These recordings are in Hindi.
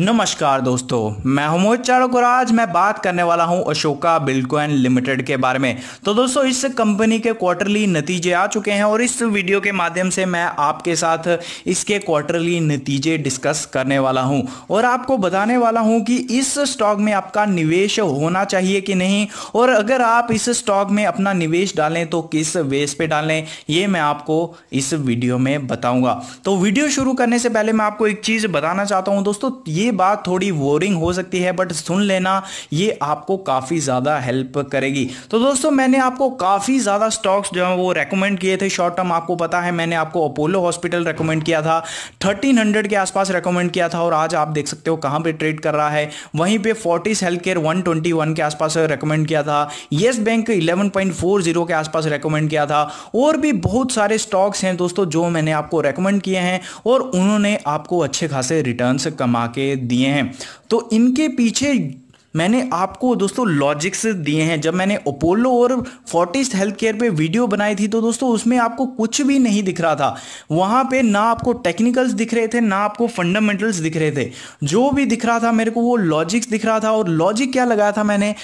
नमस्कार दोस्तों मैं हूं मोहित चाड़क और आज मैं बात करने वाला हूं अशोका बिल्कुल लिमिटेड के बारे में तो दोस्तों इस कंपनी के क्वार्टरली नतीजे आ चुके हैं और इस वीडियो के माध्यम से मैं आपके साथ इसके क्वार्टरली नतीजे डिस्कस करने वाला हूं और आपको बताने वाला हूं कि इस स्टॉक में आपका निवेश होना चाहिए कि नहीं और अगर आप इस स्टॉक में अपना निवेश डालें तो किस वेस पे डालें ये मैं आपको इस वीडियो में बताऊंगा तो वीडियो शुरू करने से पहले मैं आपको एक चीज़ बताना चाहता हूँ दोस्तों ये बात थोड़ी वोरिंग हो सकती है बट सुन लेना ये आपको काफ़ी ज़्यादा हेल्प करेगी तो दोस्तों मैंने आपको काफ़ी ज़्यादा स्टॉक्स जो है वो रेकमेंड किए थे शॉर्ट टर्म आपको पता है मैंने आपको अपोलो हॉस्पिटल रेकमेंड किया था थर्टीन के आसपास रेकमेंड किया था और आज आप देख सकते हो कहां पर ट्रेड कर रहा है वहीं पर फोर्टिस हेल्थ केयर वन के आसपास रेकमेंड किया था येस बैंक इलेवन के आसपास रेकमेंड किया था और भी बहुत सारे स्टॉक्स हैं दोस्तों जो मैंने आपको रेकमेंड किए हैं और उन्होंने आपको अच्छे खासे रिटर्न्स कमा के दिए हैं तो इनके पीछे मैंने आपको दोस्तों लॉजिक्स दिए हैं जब मैंने अपोलो और फोर्टिस हेल्थ केयर पर वीडियो बनाई थी तो दोस्तों उसमें आपको कुछ भी नहीं दिख रहा था वहाँ पर ना आपको टेक्निकल्स दिख रहे थे ना आपको फंडामेंटल्स दिख रहे थे जो भी दिख रहा था मेरे को वो लॉजिक्स दिख रहा था और लॉजिक क्या लगाया था मैंने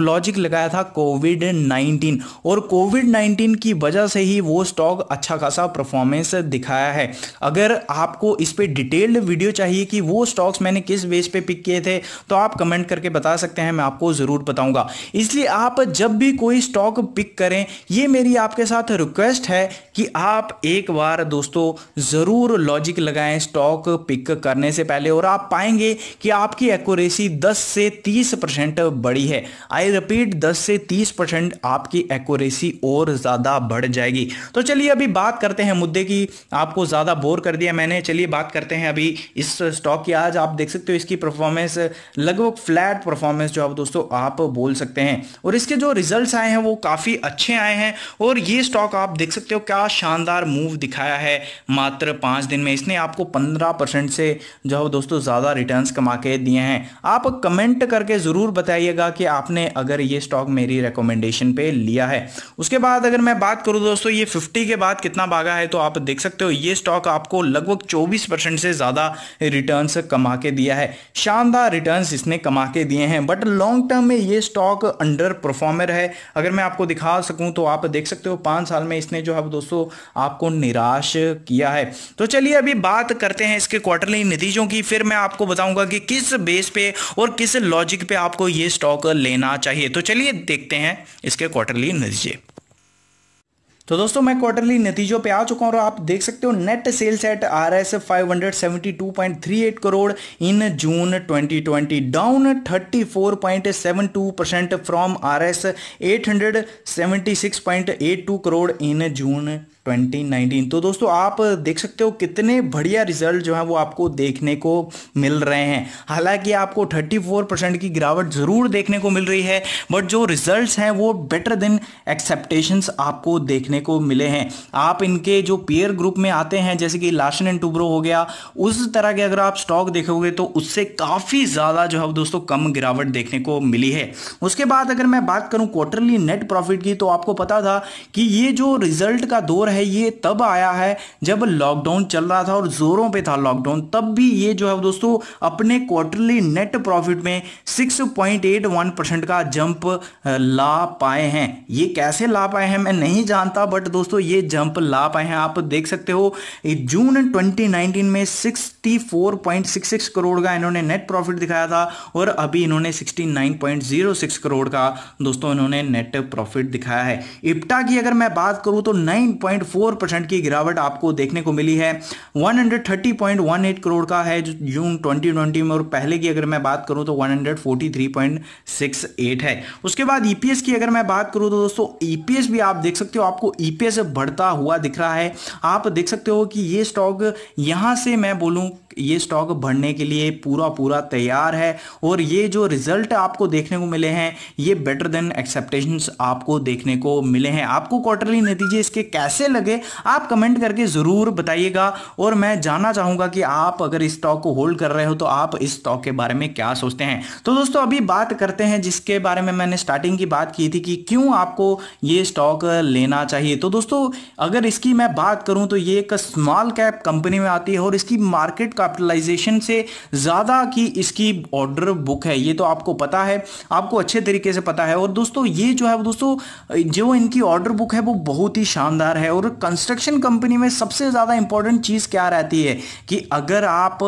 लॉजिक लगाया था कोविड नाइन्टीन और कोविड नाइन्टीन की वजह से ही वो स्टॉक अच्छा खासा परफॉर्मेंस दिखाया है अगर आपको इस पर डिटेल्ड वीडियो चाहिए कि वो स्टॉक्स मैंने किस बेस पे पिक किए थे तो आप कमेंट करके बता सकते हैं मैं आपको ज़रूर बताऊंगा इसलिए आप जब भी कोई स्टॉक पिक करें ये मेरी आपके साथ रिक्वेस्ट है कि आप एक बार दोस्तों ज़रूर लॉजिक लगाएं स्टॉक पिक करने से पहले और आप पाएंगे कि आपकी एक्यूरेसी 10 से 30 परसेंट बढ़ी है आई रिपीट 10 से 30 परसेंट आपकी एक्यूरेसी और ज़्यादा बढ़ जाएगी तो चलिए अभी बात करते हैं मुद्दे की आपको ज़्यादा बोर कर दिया मैंने चलिए बात करते हैं अभी इस स्टॉक की आज आप देख सकते हो इसकी परफॉर्मेंस लगभग फ्लैट परफॉर्मेंस परफॉर्मेंस जो आप दोस्तों आप बोल सकते हैं और इसके जो रिजल्ट आए हैं वो काफ़ी अच्छे आए हैं और ये स्टॉक आप देख सकते हो क्या शानदार मूव दिखाया है मात्र पांच दिन में इसने आपको पंद्रह परसेंट से जो है दोस्तों ज़्यादा रिटर्न कमा के दिए हैं आप कमेंट करके ज़रूर बताइएगा कि आपने अगर ये स्टॉक मेरी रिकमेंडेशन पे लिया है उसके बाद अगर मैं बात करूं दोस्तों ये फिफ्टी के बाद कितना भागा है तो आप देख सकते हो ये स्टॉक आपको लगभग चौबीस परसेंट से ज़्यादा रिटर्न्स कमा के दिया है शानदार रिटर्न्स इसने कमा के दिए हैं हैं बट लॉन्ग टर्म में ये स्टॉक अंडर परफॉर्मर है अगर मैं आपको दिखा सकूं तो आप देख सकते हो पाँच साल में इसने जो है दोस्तों आपको निराश किया है तो चलिए अभी बात करते हैं इसके क्वार्टरली नतीजों की फिर मैं आपको बताऊंगा कि किस बेस पे और किस लॉजिक पे आपको ये स्टॉक लेना चाहिए तो चलिए देखते हैं इसके क्वार्टरली नतीजे तो दोस्तों मैं क्वार्टरली नतीजों पे आ चुका हूँ और आप देख सकते हो net sales at R S five hundred seventy two point three eight crore in June twenty twenty down thirty four point seven two percent from R S eight hundred seventy six point eight two crore in June twenty nineteen तो दोस्तों आप देख सकते हो कितने बढ़िया रिजल्ट जो है वो आपको देखने को मिल रहे हैं हालांकि आपको थर्टी फोर परसेंट की गिरावट ज़रूर देखने को मिल रही है बट जो रिजल्ट हैं वो बेटर देन एक्सेप्टेशंस आपको देखने को मिले हैं आप इनके जो पेयर ग्रुप में आते हैं जैसे कि लाशन एंड टूब्रो हो गया उस तरह के अगर आप स्टॉक देखोगे तो उससे काफ़ी ज़्यादा जो है दोस्तों कम गिरावट देखने को मिली है उसके बाद अगर मैं बात करूँ क्वार्टरली नेट प्रॉफिट की तो आपको पता था कि ये जो रिजल्ट का दौर है है ये तब आया है जब लॉकडाउन चल रहा था और जोरों पे था लॉकडाउन तब भी ये जो है दोस्तों अपने क्वार्टरली नेट प्रॉफिट में 6.81 परसेंट का जंप ला पाए हैं ये कैसे ला पाए हैं मैं नहीं जानता बट दोस्तों ये जंप ला पाए हैं आप देख सकते हो जून 2019 में 64.66 करोड़ का इन्होंने नेट प्रॉफिट दिखाया था और अभी इन्होंने 69.06 करोड़ का दोस्तों इन्होंने नेट प्रॉफिट दिखाया है इप्टा की अगर मैं बात करूं तो 9. 4.4 परसेंट की गिरावट आपको देखने को मिली है 130.18 करोड़ का है जून 2020 में और पहले की अगर मैं बात करूं तो 143.68 है उसके बाद ईपीएस e की अगर मैं बात करूं तो दोस्तों ईपीएस e भी आप देख सकते हो आपको ईपीएस e बढ़ता हुआ दिख रहा है आप देख सकते हो कि ये स्टॉक यहां से मैं बोलूं ये स्टॉक बढ़ने के लिए पूरा पूरा तैयार है और ये जो रिजल्ट आपको देखने को मिले हैं ये बेटर देन एक्सेप्टेशन आपको देखने को मिले हैं आपको क्वार्टरली नतीजे इसके कैसे लगे आप कमेंट करके ज़रूर बताइएगा और मैं जानना चाहूंगा कि आप अगर इस स्टॉक को होल्ड कर रहे हो तो आप इस स्टॉक के बारे में क्या सोचते हैं तो दोस्तों अभी बात करते हैं जिसके बारे में मैंने स्टार्टिंग की बात की थी कि क्यों आपको ये स्टॉक लेना चाहिए तो दोस्तों अगर इसकी मैं बात करूं तो ये एक स्मॉल कैप कंपनी में आती है और इसकी मार्केट का कैपिटलाइजेशन से ज़्यादा की इसकी ऑर्डर बुक है ये तो आपको पता है आपको अच्छे तरीके से पता है और दोस्तों ये जो है दोस्तों जो इनकी ऑर्डर बुक है वो बहुत ही शानदार है और कंस्ट्रक्शन कंपनी में सबसे ज़्यादा इंपॉर्टेंट चीज़ क्या रहती है कि अगर आप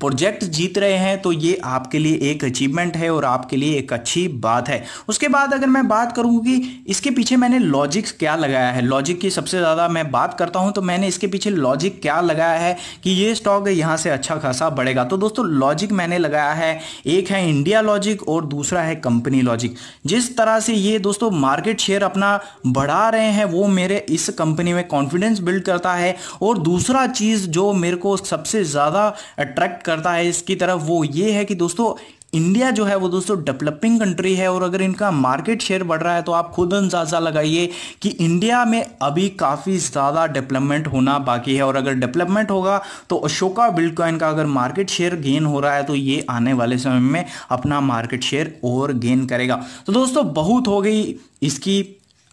प्रोजेक्ट जीत रहे हैं तो ये आपके लिए एक अचीवमेंट है और आपके लिए एक अच्छी बात है उसके बाद अगर मैं बात करूँ कि इसके पीछे मैंने लॉजिक क्या लगाया है लॉजिक की सबसे ज़्यादा मैं बात करता हूँ तो मैंने इसके पीछे लॉजिक क्या लगाया है कि ये स्टॉक यहाँ से अच्छा खासा बढ़ेगा तो दोस्तों लॉजिक मैंने लगाया है एक है इंडिया लॉजिक और दूसरा है कंपनी लॉजिक जिस तरह से ये दोस्तों मार्केट शेयर अपना बढ़ा रहे हैं वो मेरे इस कंपनी में कॉन्फिडेंस बिल्ड करता है और दूसरा चीज़ जो मेरे को सबसे ज़्यादा अट्रैक्ट अट्रैक्ट करता है इसकी तरफ वो ये है कि दोस्तों इंडिया जो है वो दोस्तों डेवलपिंग कंट्री है और अगर इनका मार्केट शेयर बढ़ रहा है तो आप खुद अंदाजा लगाइए कि इंडिया में अभी काफ़ी ज़्यादा डेवलपमेंट होना बाकी है और अगर डेवलपमेंट होगा तो अशोका बिल्डकॉइन का अगर मार्केट शेयर गेन हो रहा है तो ये आने वाले समय में अपना मार्केट शेयर और गेन करेगा तो दोस्तों बहुत हो गई इसकी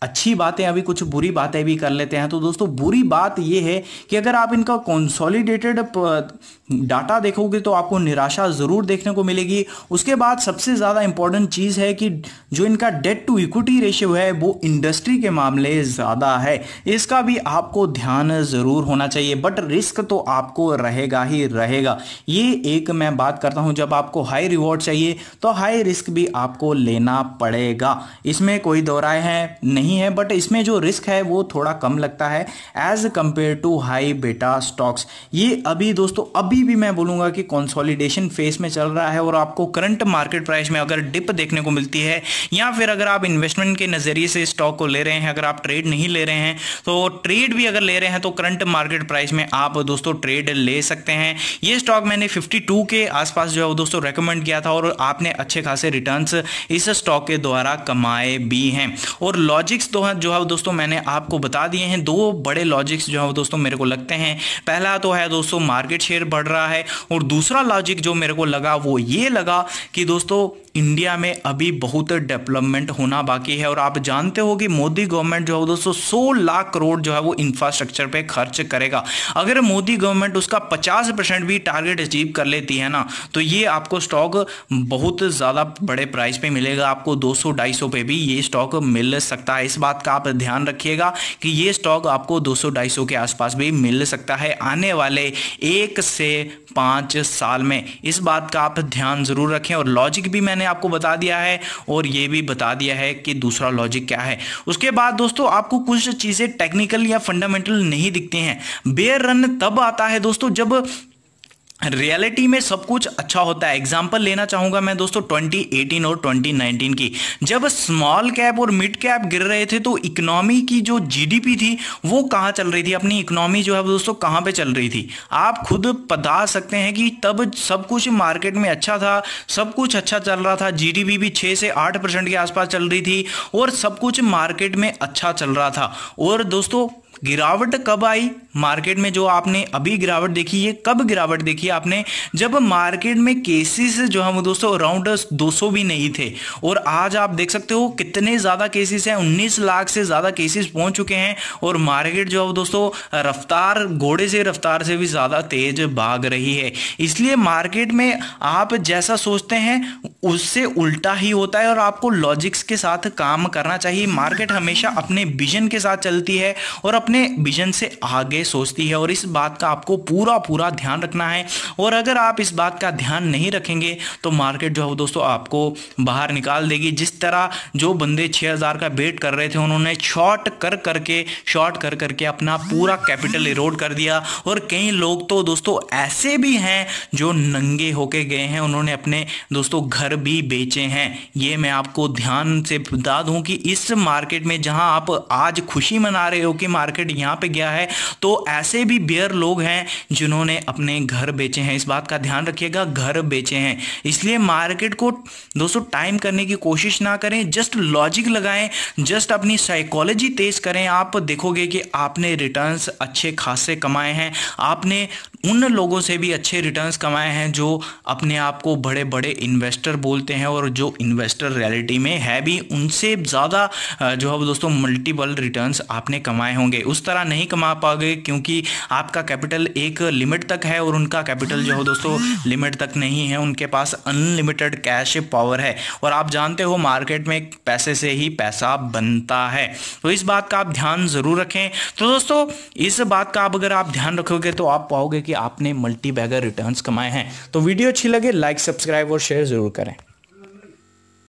अच्छी बातें अभी कुछ बुरी बातें भी कर लेते हैं तो दोस्तों बुरी बात यह है कि अगर आप इनका कंसोलिडेटेड डाटा देखोगे तो आपको निराशा ज़रूर देखने को मिलेगी उसके बाद सबसे ज़्यादा इंपॉर्टेंट चीज़ है कि जो इनका डेट टू इक्विटी रेशियो है वो इंडस्ट्री के मामले ज़्यादा है इसका भी आपको ध्यान ज़रूर होना चाहिए बट रिस्क तो आपको रहेगा ही रहेगा ये एक मैं बात करता हूँ जब आपको हाई रिवॉर्ड चाहिए तो हाई रिस्क भी आपको लेना पड़ेगा इसमें कोई दो है नहीं है बट इसमें जो रिस्क है वो थोड़ा कम लगता है as compare to high beta stocks ये अभी दोस्तों अभी अभी भी मैं बोलूंगा कि कंसोलिडेशन फेस में चल रहा है और आपको करंट मार्केट प्राइस में अगर डिप देखने को मिलती है या फिर अगर आप इन्वेस्टमेंट के नज़रिए से स्टॉक को ले रहे हैं अगर आप ट्रेड नहीं ले रहे हैं तो ट्रेड भी अगर ले रहे हैं तो करंट मार्केट प्राइस में आप दोस्तों ट्रेड ले सकते हैं ये स्टॉक मैंने फिफ्टी के आसपास जो है वो दोस्तों रेकमेंड किया था और आपने अच्छे खासे रिटर्न इस स्टॉक के द्वारा कमाए भी हैं और लॉजिक्स तो जो है दोस्तों मैंने आपको बता दिए हैं दो बड़े लॉजिक्स जो है दोस्तों मेरे को लगते हैं पहला तो है दोस्तों मार्केट शेयर बढ़ रहा है और दूसरा लॉजिक जो मेरे को लगा वो ये लगा कि दोस्तों इंडिया में अभी बहुत डेवलपमेंट होना बाकी है और आप जानते हो कि मोदी गवर्नमेंट जो है दोस्तों सौ लाख करोड़ जो है वो इंफ्रास्ट्रक्चर पे खर्च करेगा अगर मोदी गवर्नमेंट उसका पचास परसेंट भी टारगेट अचीव कर लेती है ना तो ये आपको स्टॉक बहुत ज़्यादा बड़े प्राइस पे मिलेगा आपको दो सौ पे भी ये स्टॉक मिल सकता है इस बात का आप ध्यान रखिएगा कि ये स्टॉक आपको दो सौ के आसपास भी मिल सकता है आने वाले एक से पाँच साल में इस बात का आप ध्यान ज़रूर रखें और लॉजिक भी मैंने मैंने आपको बता दिया है और ये भी बता दिया है कि दूसरा लॉजिक क्या है उसके बाद दोस्तों आपको कुछ चीज़ें टेक्निकल या फंडामेंटल नहीं दिखती हैं बेयर रन तब आता है दोस्तों जब रियलिटी में सब कुछ अच्छा होता है एग्जाम्पल लेना चाहूंगा मैं दोस्तों 2018 और 2019 की जब स्मॉल कैप और मिड कैप गिर रहे थे तो इकोनॉमी की जो जीडीपी थी वो कहाँ चल रही थी अपनी इकोनॉमी जो है दोस्तों कहाँ पे चल रही थी आप खुद बता सकते हैं कि तब सब कुछ मार्केट में अच्छा था सब कुछ अच्छा चल रहा था जी भी छः से आठ के आसपास चल रही थी और सब कुछ मार्केट में अच्छा चल रहा था और दोस्तों गिरावट कब आई मार्केट में जो आपने अभी गिरावट देखी है कब गिरावट देखी है आपने जब मार्केट में केसेस जो वो दोस्तों अराउंड 200 भी नहीं थे और आज आप देख सकते हो कितने ज़्यादा केसेस हैं 19 लाख से ज़्यादा केसेस पहुंच चुके हैं और मार्केट जो है दोस्तों रफ्तार घोड़े से रफ्तार से भी ज़्यादा तेज भाग रही है इसलिए मार्केट में आप जैसा सोचते हैं उससे उल्टा ही होता है और आपको लॉजिक्स के साथ काम करना चाहिए मार्केट हमेशा अपने विजन के साथ चलती है और अपने अपने विजन से आगे सोचती है और इस बात का आपको पूरा पूरा ध्यान रखना है और अगर आप इस बात का ध्यान नहीं रखेंगे तो मार्केट जो है दोस्तों आपको बाहर निकाल देगी जिस तरह जो बंदे 6000 का वेट कर रहे थे उन्होंने शॉर्ट कर करके शॉर्ट कर करके अपना पूरा कैपिटल इरोड कर दिया और कई लोग तो दोस्तों ऐसे भी हैं जो नंगे होके गए हैं उन्होंने अपने दोस्तों घर भी बेचे हैं ये मैं आपको ध्यान से बता दूं कि इस मार्केट में जहां आप आज खुशी मना रहे हो कि मार्केट मार्केट यहाँ पे गया है तो ऐसे भी बेयर लोग हैं जिन्होंने अपने घर बेचे हैं इस बात का ध्यान रखिएगा घर बेचे हैं इसलिए मार्केट को दोस्तों टाइम करने की कोशिश ना करें जस्ट लॉजिक लगाएं जस्ट अपनी साइकोलॉजी तेज करें आप देखोगे कि आपने रिटर्न्स अच्छे खासे कमाए हैं आपने उन लोगों से भी अच्छे रिटर्न्स कमाए हैं जो अपने आप को बड़े बड़े इन्वेस्टर बोलते हैं और जो इन्वेस्टर रियलिटी में है भी उनसे ज़्यादा जो है दोस्तों मल्टीपल रिटर्न्स आपने कमाए होंगे उस तरह नहीं कमा पाओगे क्योंकि आपका कैपिटल एक लिमिट तक है और उनका कैपिटल जो है दोस्तों लिमिट तक नहीं है उनके पास अनलिमिटेड कैश पावर है और आप जानते हो मार्केट में पैसे से ही पैसा बनता है तो इस बात का आप ध्यान ज़रूर रखें तो दोस्तों इस बात का आप अगर आप ध्यान रखोगे तो आप पाओगे कि कि आपने मल्टी बैगर रिटर्न कमाए हैं तो वीडियो अच्छी लगे लाइक सब्सक्राइब और शेयर ज़रूर करें